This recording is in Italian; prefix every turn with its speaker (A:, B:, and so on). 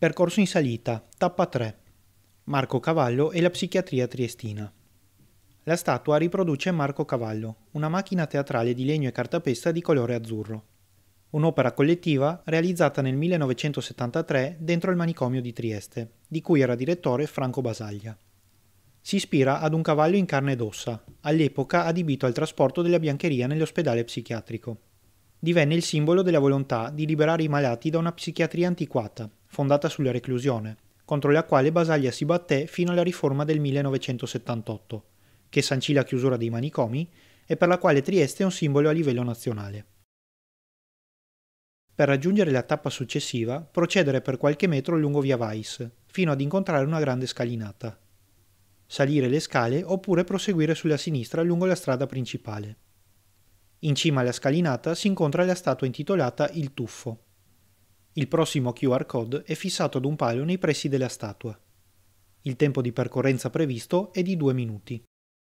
A: Percorso in salita, tappa 3. Marco Cavallo e la psichiatria triestina. La statua riproduce Marco Cavallo, una macchina teatrale di legno e cartapesta di colore azzurro. Un'opera collettiva realizzata nel 1973 dentro il manicomio di Trieste, di cui era direttore Franco Basaglia. Si ispira ad un cavallo in carne ed ossa, all'epoca adibito al trasporto della biancheria nell'ospedale psichiatrico. Divenne il simbolo della volontà di liberare i malati da una psichiatria antiquata fondata sulla reclusione, contro la quale Basaglia si batté fino alla riforma del 1978, che sancì la chiusura dei manicomi e per la quale Trieste è un simbolo a livello nazionale. Per raggiungere la tappa successiva, procedere per qualche metro lungo via Weiss, fino ad incontrare una grande scalinata. Salire le scale oppure proseguire sulla sinistra lungo la strada principale. In cima alla scalinata si incontra la statua intitolata Il Tuffo, il prossimo QR code è fissato ad un palio nei pressi della statua. Il tempo di percorrenza previsto è di 2 minuti.